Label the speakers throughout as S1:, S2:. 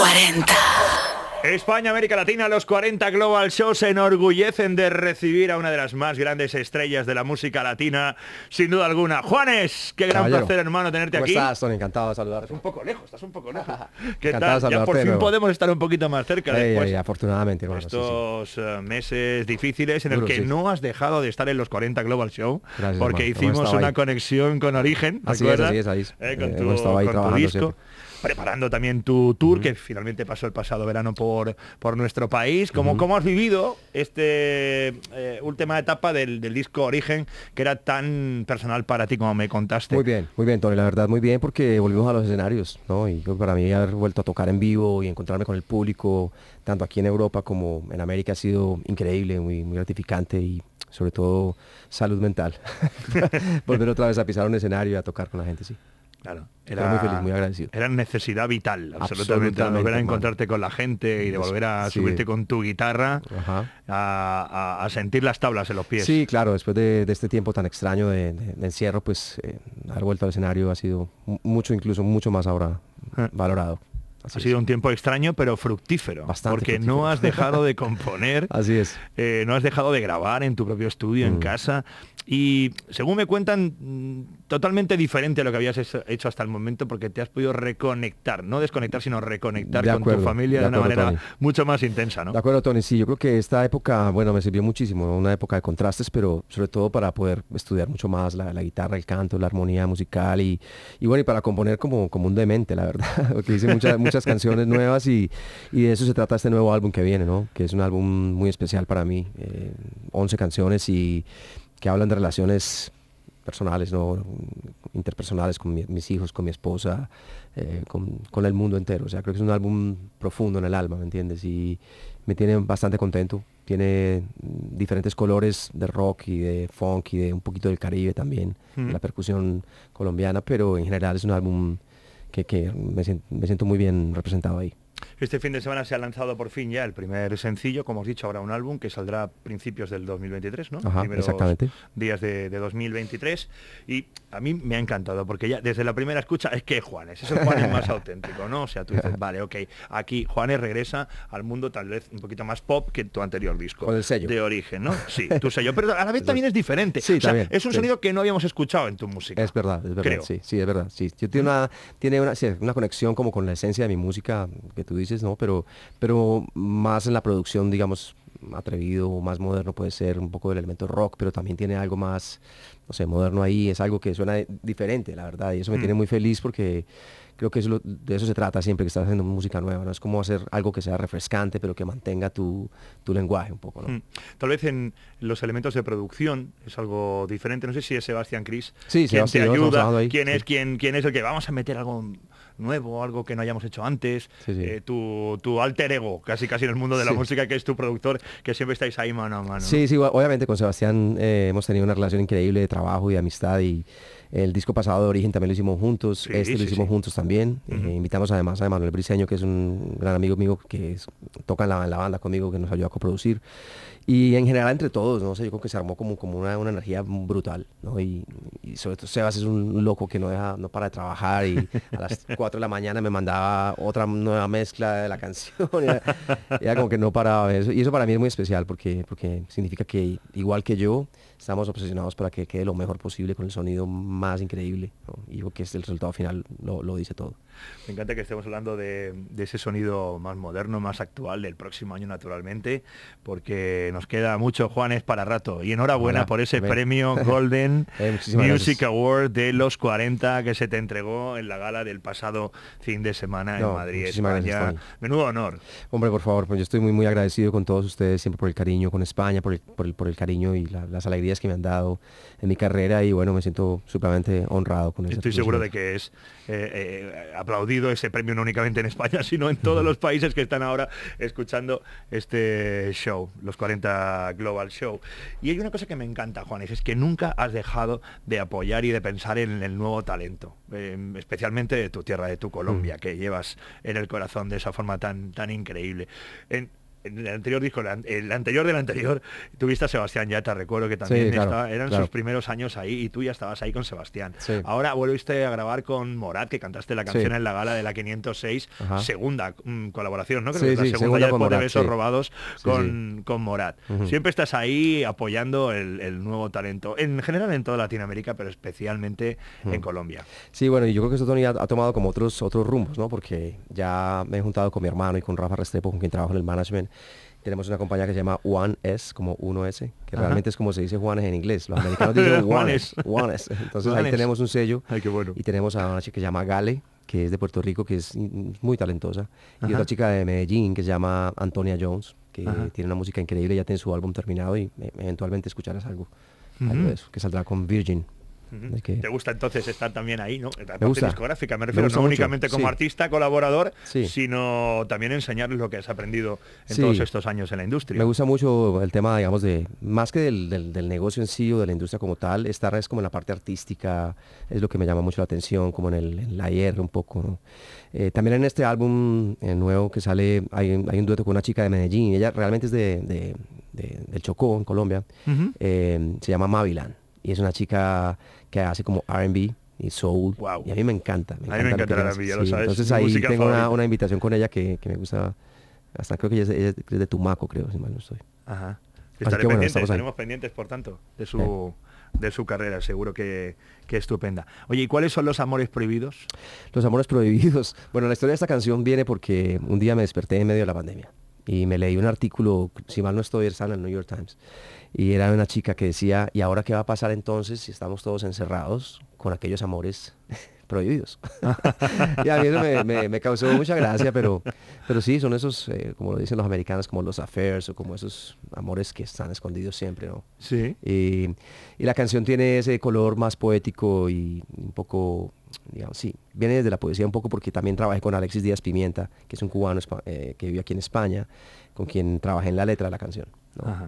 S1: 40. España, América Latina, los 40 Global Shows se enorgullecen de recibir a una de las más grandes estrellas de la música latina, sin duda alguna. Juanes, qué gran placer, hermano, tenerte aquí. estás,
S2: Encantado de saludarte. un
S1: poco lejos, estás un poco
S2: lejos. ¿Qué Ya por fin podemos
S1: estar un poquito más cerca.
S2: afortunadamente,
S1: estos eh, meses difíciles en el que no has dejado de estar en los 40 Global Show porque hicimos una conexión con Origen, Así es, es, eh, eh, con tu, preparando también tu tour, que finalmente pasó el pasado verano por, por nuestro país. ¿Cómo, has vivido esta eh, última etapa del, disco Origen, que era tan personal para ti como me
S2: contaste? Muy bien, muy bien, Tony, la verdad, muy bien, porque volvimos a los escenarios, ¿no? Y para mí haber vuelto a tocar en vivo y encontrarme con el público, tanto aquí en Europa como en América, ha sido increíble, muy, muy gratificante y sobre todo salud mental. Volver otra vez a pisar un escenario y a tocar con la gente, sí.
S1: Claro. Era muy necesidad vital, absolutamente. volver a encontrarte con la gente y de volver a subirte con tu guitarra, a, sentir las tablas en los pies. Sí,
S2: claro, después de, este tiempo tan extraño de, encierro, pues eh, haber vuelto al escenario ha sido mucho, incluso mucho más ahora ah. valorado ha sido
S1: un tiempo extraño, pero fructífero. porque no has dejado de componer. Así es. Eh, no has dejado de grabar en tu propio estudio, en mm. casa. Y según me cuentan, mm, totalmente diferente a lo que habías hecho hasta el momento, porque te has podido reconectar, no desconectar, sino reconectar con tu familia de, una manera
S2: mucho más intensa, ¿no? De acuerdo, Tony. Sí, yo creo que esta época, bueno, me sirvió muchísimo, una época de contrastes, pero sobre todo para poder estudiar mucho más la, guitarra, el canto, la armonía musical y, bueno, y para componer como, como un demente, la verdad, porque hice muchas canciones nuevas y, de eso se trata este nuevo álbum que viene, ¿no? Que es un álbum muy especial para mí. Eh, 11 canciones y que hablan de relaciones personales, ¿no? interpersonales con mis hijos, con mi esposa, eh, con, el mundo entero. O sea, creo que es un álbum profundo en el alma, ¿me entiendes? Y me tiene bastante contento. Tiene diferentes colores de rock y de funk y de un poquito del Caribe también, la percusión colombiana, pero en general es un álbum que, me siento muy bien representado ahí.
S1: Este fin de semana se ha lanzado por fin ya el primer sencillo, como os he dicho, ahora un álbum que saldrá a principios del 2023, ¿no? exactamente. días de, 2023. Y a mí me ha encantado, porque ya desde la primera escucha es que Juanes, es el Juanes más auténtico, ¿no? O sea, tú dices, vale, ok, aquí Juanes regresa al mundo tal vez un poquito más pop que tu anterior disco. Con el sello. De origen, ¿no? Sí, tu sello. Pero a la vez también es diferente. es un sonido que no habíamos escuchado en tu música.
S2: Es verdad, es verdad. Sí, sí, es verdad. Sí, tiene una, tiene una conexión como con la esencia de mi música que tú dices, ¿no? Pero, pero más en la producción, digamos, atrevido o más moderno puede ser un poco del elemento rock, pero también tiene algo más, no sé, moderno ahí, es algo que suena diferente, la verdad, y eso me mm. tiene muy feliz porque creo que es lo, de eso se trata siempre que estás haciendo música nueva, ¿no? Es como hacer algo que sea refrescante, pero que mantenga tu, tu lenguaje un poco, ¿no? Mm.
S1: Tal vez en los elementos de producción es algo diferente, no sé si es Sebastián Cris sí, quien te ayuda, quién es, quién, quién es el que vamos a meter algo nuevo, algo que no hayamos hecho antes, eh, tu, tu, alter ego, casi casi en el mundo de la música, que es tu productor, que siempre estáis ahí mano a mano.
S2: Sí, sí, obviamente con Sebastián eh, hemos tenido una relación increíble de trabajo y amistad y el disco pasado de Origen también lo hicimos juntos, este lo hicimos juntos también. Eh, invitamos además a Manuel Briceño, que es un gran amigo mío que toca en la, banda conmigo, que nos ayuda a coproducir. Y en general entre todos, no sé, yo creo que se armó como, como una, una energía brutal, ¿no? Y, sobre todo Sebas es un loco que no deja, no para de trabajar y a 4 de la mañana me mandaba otra nueva mezcla de la canción. que no paraba Y eso para mí es muy especial porque, porque significa que igual que yo, estamos obsesionados para que quede lo mejor posible con el sonido más increíble. Y digo que es el resultado final lo dice todo.
S1: Me encanta que estemos hablando de, ese sonido más moderno, más actual del próximo año, naturalmente, porque nos queda mucho, Juanes, para rato. Y enhorabuena por ese premio Golden eh, Music Award de los 40 que se te entregó en la gala del pasado fin de semana en Madrid, España.
S2: Menudo honor. Hombre, por favor, pues yo estoy muy, agradecido con todos ustedes siempre por el cariño, con España, por el, cariño y las alegrías que me han dado en mi carrera. Y bueno, me siento supremamente honrado con eso. Estoy seguro de
S1: que es eh, eh, aplaudido ese premio no únicamente en España, sino en todos los países que están ahora escuchando este show, los 40 Global Show. Y hay una cosa que me encanta, Juanes, es que nunca has dejado de apoyar y de pensar en el nuevo talento, em, especialmente de tu tierra, de tu Colombia, mm. que llevas en el corazón de esa forma tan, tan increíble el anterior disco, el anterior del anterior, tuviste a Sebastián te recuerdo que también eran sus primeros años ahí y tú ya estabas ahí con Sebastián. Ahora volviste a grabar con Morat, que cantaste la canción en la gala de la 506, segunda mm, colaboración, ¿no? Creo que la segunda, ya de Besos Robados con, con Morat. Siempre estás ahí apoyando el, nuevo talento, en general en toda Latinoamérica, pero especialmente
S2: en Colombia. Sí, bueno, y yo creo que esto Tony ha, tomado como otros, otros rumbos, ¿no? Porque ya me he juntado con mi hermano y con Rafa Restrepo, con quien trabajo en el management tenemos una compañía que se llama One S, como 1S, que realmente es como se dice Juanes en inglés. Los americanos dicen Juanes. Juanes. Entonces ahí tenemos un sello. Y tenemos a una chica que se llama Gale, que es de Puerto Rico, que es muy talentosa. Y otra chica de Medellín que se llama Antonia Jones, que tiene una música increíble, ya tiene su álbum terminado y eh, eventualmente escucharás algo, que saldrá con Virgin.
S1: ¿Te gusta entonces estar también ahí, no? La discográfica, me refiero no únicamente como artista, colaborador,
S2: sino
S1: también enseñar lo que has aprendido en todos estos años en la
S2: industria. Me gusta mucho el tema, digamos, de más que del, negocio en sí o de la industria como tal, estar es como en la parte artística, es lo que me llama mucho la atención, como en el, un poco. Eh, también en este álbum eh, nuevo que sale, hay, un dueto con una chica de Medellín, ella realmente es de, del Chocó, en Colombia, eh, se llama Mavilan y es una chica que hace como RB y soul. Y a mí me encanta. a mí me encanta la sabes. Entonces ahí tengo una, invitación con ella que, me gusta. Hasta creo que es, de Tumaco, creo, si mal no estoy. Ajá. Estaré pendientes, estaremos
S1: pendientes, por tanto, de su, de su carrera, seguro que, que,
S2: estupenda. Oye,
S1: ¿y cuáles son los amores prohibidos?
S2: Los amores prohibidos. Bueno, la historia de esta canción viene porque un día me desperté en medio de la pandemia y me leí un artículo, si mal no estoy, estaba en el New York Times, y era una chica que decía, ¿y ahora qué va a pasar entonces si estamos todos encerrados con aquellos amores prohibidos? y a mí eso me, causó mucha gracia, pero, pero sí, son esos, eh, como lo dicen los americanos, como los affairs o como esos amores que están escondidos siempre, ¿no? Sí. y la canción tiene ese color más poético y un poco sí, viene desde la poesía un poco porque también trabajé con Alexis Díaz Pimienta, que es un cubano eh, que vive aquí en España, con quien trabajé en la letra de la canción.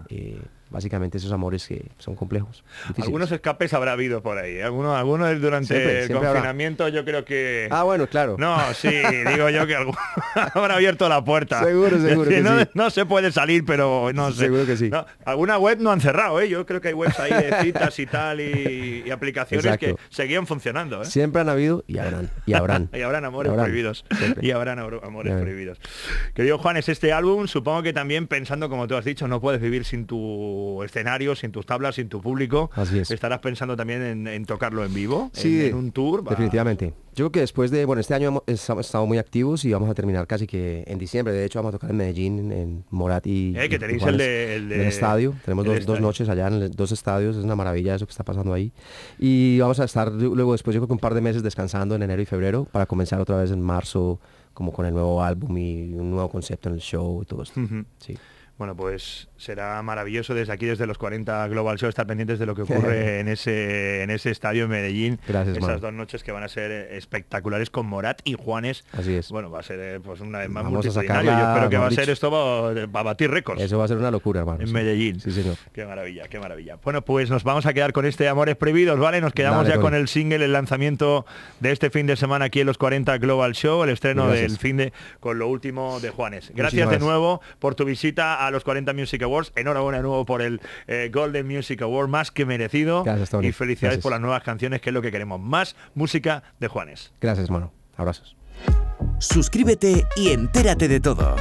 S2: Eh, básicamente esos amores que son complejos.
S1: Algunos escapes habrá habido por ahí. ¿eh? Algunos, algunos durante el confinamiento yo creo que... Ah, bueno, claro. No, sí, digo yo que algunos habrán abierto la puerta. Seguro, seguro. no, se puede salir, pero no sé. Seguro que sí. alguna web no han cerrado, ¿eh? Yo creo que hay webs ahí de citas y tal y, aplicaciones que seguían funcionando. ¿eh? Siempre
S2: han habido y habrán. Y habrán, y habrán amores prohibidos.
S1: Y habrán amores prohibidos. Querido es este álbum supongo que también pensando, como tú has dicho, no puedes vivir sin tu escenario, sin tus tablas, sin tu público. Estarás pensando también en, tocarlo en vivo, sí, en, un tour.
S2: Definitivamente. Yo que después de, bueno, este año hemos estado muy activos y vamos a terminar casi que en diciembre. De hecho, vamos a tocar en Medellín, en Morat y... Eh, que tenéis el, de, estadio. Tenemos dos, noches allá en dos estadios. Es una maravilla eso que está pasando ahí. Y vamos a estar luego después, yo creo que un par de meses descansando en enero y febrero para comenzar otra vez en marzo como con el nuevo álbum y un nuevo concepto en el show y todo esto.
S1: Bueno, pues será maravilloso desde aquí, desde los 40 Global Show, estar pendientes de lo que ocurre en ese en ese estadio en Medellín. Gracias, Esas dos noches que van a ser espectaculares con Morat y Juanes. Así es. Bueno, va a ser eh, pues, una vez más Vamos a Yo espero que va a ser esto va, a batir récords. Eso va a ser una locura, hermano. En Medellín. Sí, Qué maravilla, qué maravilla. Bueno, pues nos vamos a quedar con este Amores Prohibidos, ¿vale? Nos quedamos ya con el single, el lanzamiento de este fin de semana aquí en los 40 Global Show, el estreno del fin de con lo último de Juanes. Gracias de nuevo por tu visita a los 40 Music Awards. Enhorabuena de nuevo por el eh, Golden Music Award, más que merecido. Gracias, Tony. Y felicidades por las nuevas canciones, que es lo que queremos. Más música de Juanes.
S2: Gracias, Mono. Abrazos. Suscríbete y entérate de todo.